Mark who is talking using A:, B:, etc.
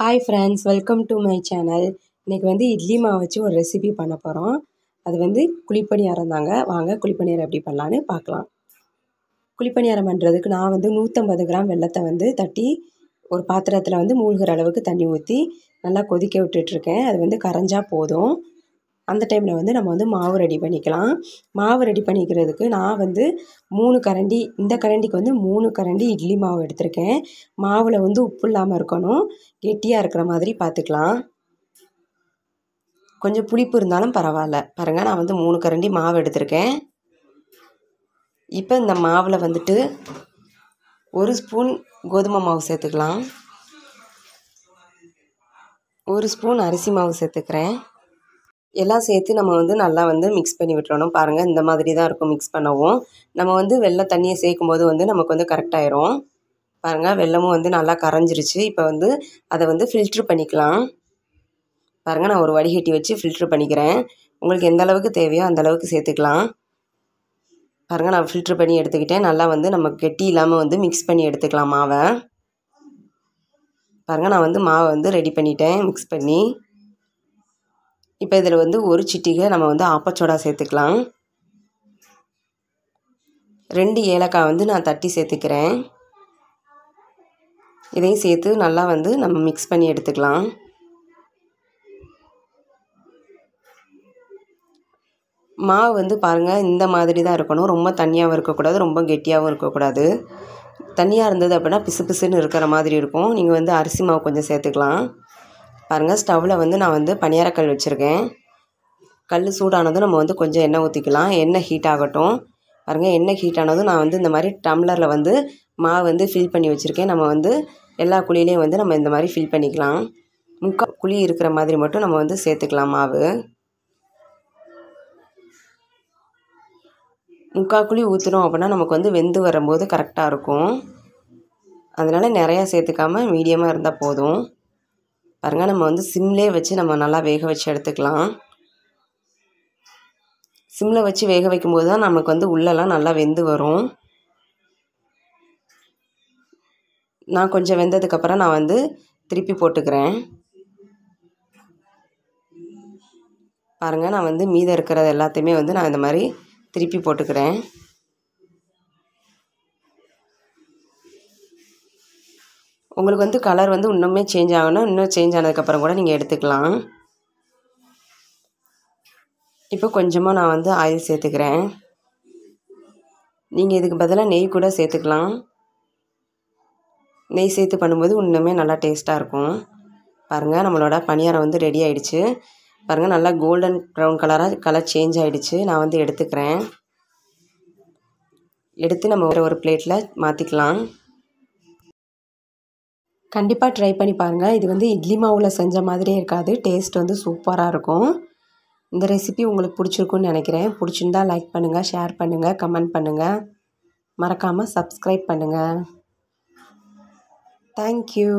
A: hi friends welcome to my channel இன்றைக்கி வந்து இட்லி மாவு வச்சு ஒரு ரெசிபி பண்ண போகிறோம் அது வந்து குழிப்பணியாரம் தாங்க வாங்க குழிப்பணியாரம் எப்படி பண்ணலான்னு பார்க்கலாம் குழிப்பணியாரம் பண்ணுறதுக்கு நான் வந்து நூற்றம்பது கிராம் வெள்ளத்தை வந்து தட்டி ஒரு பாத்திரத்தில் வந்து மூழ்கிற அளவுக்கு தண்ணி ஊற்றி நல்லா கொதிக்க விட்டுட்ருக்கேன் அது வந்து கரைஞ்சால் போதும் அந்த டைமில் வந்து நம்ம வந்து மாவு ரெடி பண்ணிக்கலாம் மாவு ரெடி பண்ணிக்கிறதுக்கு நான் வந்து மூணு கரண்டி இந்த கரண்டிக்கு வந்து மூணு கரண்டி இட்லி மாவு எடுத்திருக்கேன் மாவில் வந்து உப்பு இல்லாமல் இருக்கணும் கெட்டியாக இருக்கிற மாதிரி பார்த்துக்கலாம் கொஞ்சம் புளிப்பு இருந்தாலும் பரவாயில்ல பாருங்கள் நான் வந்து மூணு கரண்டி மாவு எடுத்திருக்கேன் இப்போ இந்த மாவில் வந்துட்டு ஒரு ஸ்பூன் கோதுமை மாவு சேர்த்துக்கலாம் ஒரு ஸ்பூன் அரிசி மாவு சேர்த்துக்கிறேன் எல்லாம் சேர்த்து நம்ம வந்து நல்லா வந்து மிக்ஸ் பண்ணி விட்டுறணும் பாருங்கள் இந்த மாதிரி தான் இருக்கும் மிக்ஸ் பண்ணவும் நம்ம வந்து வெள்ளை தண்ணியை சேர்க்கும் போது வந்து நமக்கு வந்து கரெக்டாயிரும் பாருங்கள் வெள்ளமும் வந்து நல்லா கரைஞ்சிருச்சு இப்போ வந்து அதை வந்து ஃபில்ட்ரு பண்ணிக்கலாம் பாருங்கள் நான் ஒரு வடிகட்டி வச்சு ஃபில்ட்ரு பண்ணிக்கிறேன் உங்களுக்கு எந்த அளவுக்கு தேவையோ அந்த அளவுக்கு சேர்த்துக்கலாம் பாருங்கள் நான் ஃபில்ட்ரு பண்ணி எடுத்துக்கிட்டேன் நல்லா வந்து நம்ம கெட்டி இல்லாமல் வந்து மிக்ஸ் பண்ணி எடுத்துக்கலாம் மாவை பாருங்கள் நான் வந்து மாவை வந்து ரெடி பண்ணிட்டேன் மிக்ஸ் பண்ணி இப்போ இதில் வந்து ஒரு சிட்டிகை நம்ம வந்து ஆப்பச்சோடா சேர்த்துக்கலாம் ரெண்டு ஏலக்காய் வந்து நான் தட்டி சேர்த்துக்கிறேன் இதையும் சேர்த்து நல்லா வந்து நம்ம மிக்ஸ் பண்ணி எடுத்துக்கலாம் மாவு வந்து பாருங்கள் இந்த மாதிரி தான் இருக்கணும் ரொம்ப தண்ணியாகவும் இருக்கக்கூடாது ரொம்ப கெட்டியாகவும் இருக்கக்கூடாது தண்ணியாக இருந்தது அப்படின்னா பிசு பிசுன்னு இருக்கிற மாதிரி இருக்கும் நீங்கள் வந்து அரிசி மாவு கொஞ்சம் சேர்த்துக்கலாம் பாருங்கள் ஸ்டவ்வில் வந்து நான் வந்து பணியாரக்கல் வச்சுருக்கேன் கல் சூடானதும் நம்ம வந்து கொஞ்சம் எண்ணெய் ஊற்றிக்கலாம் எண்ணெய் ஹீட் ஆகட்டும் பாருங்கள் எண்ணெய் ஹீட் ஆனதும் நான் வந்து இந்த மாதிரி டம்ளரில் வந்து மாவு வந்து ஃபில் பண்ணி வச்சுருக்கேன் நம்ம வந்து எல்லா குழியிலையும் வந்து நம்ம இந்த மாதிரி ஃபில் பண்ணிக்கலாம் முக்கால் குழி இருக்கிற மாதிரி மட்டும் நம்ம வந்து சேர்த்துக்கலாம் மாவு முக்கால் குழி ஊற்றுனோம் அப்படின்னா நமக்கு வந்து வெந்து வரும்போது கரெக்டாக இருக்கும் அதனால் நிறையா சேர்த்துக்காமல் மீடியமாக இருந்தால் போதும் பாருங்கள் நம்ம வந்து சிம்லேயே வச்சு நம்ம நல்லா வேக வச்சு எடுத்துக்கலாம் சிம்மில் வச்சு வேக வைக்கும்போது தான் நமக்கு வந்து உள்ளெல்லாம் நல்லா வெந்து வரும் நான் கொஞ்சம் வெந்ததுக்கப்புறம் நான் வந்து திருப்பி போட்டுக்கிறேன் பாருங்கள் நான் வந்து மீதம் இருக்கிறது எல்லாத்தையுமே வந்து நான் இந்த மாதிரி திருப்பி போட்டுக்கிறேன் உங்களுக்கு வந்து கலர் வந்து இன்னுமே சேஞ்ச் ஆகணும் இன்னும் சேஞ்ச் ஆனதுக்கப்புறம் கூட நீங்கள் எடுத்துக்கலாம் இப்போ கொஞ்சமாக நான் வந்து ஆயில் சேர்த்துக்கிறேன் நீங்கள் இதுக்கு பதிலாக நெய் கூட சேர்த்துக்கலாம் நெய் சேர்த்து பண்ணும்போது இன்னுமே நல்லா டேஸ்ட்டாக இருக்கும் பாருங்கள் நம்மளோட பணியாரம் வந்து ரெடி ஆகிடுச்சு பாருங்கள் நல்லா கோல்டன் ப்ரௌன் கலராக கலர் சேஞ்ச் ஆகிடுச்சு நான் வந்து எடுத்துக்கிறேன் எடுத்து நம்ம ஒரு பிளேட்டில் மாற்றிக்கலாம் கண்டிப்பாக ட்ரை பண்ணி பாருங்கள் இது வந்து இட்லி மாவில் செஞ்ச மாதிரியே இருக்காது டேஸ்ட் வந்து சூப்பராக இருக்கும் இந்த ரெசிபி உங்களுக்கு பிடிச்சிருக்குன்னு நினைக்கிறேன் பிடிச்சிருந்தா லைக் பண்ணுங்கள் ஷேர் பண்ணுங்கள் கமெண்ட் பண்ணுங்கள் மறக்காமல் சப்ஸ்கிரைப் பண்ணுங்கள் தேங்க்யூ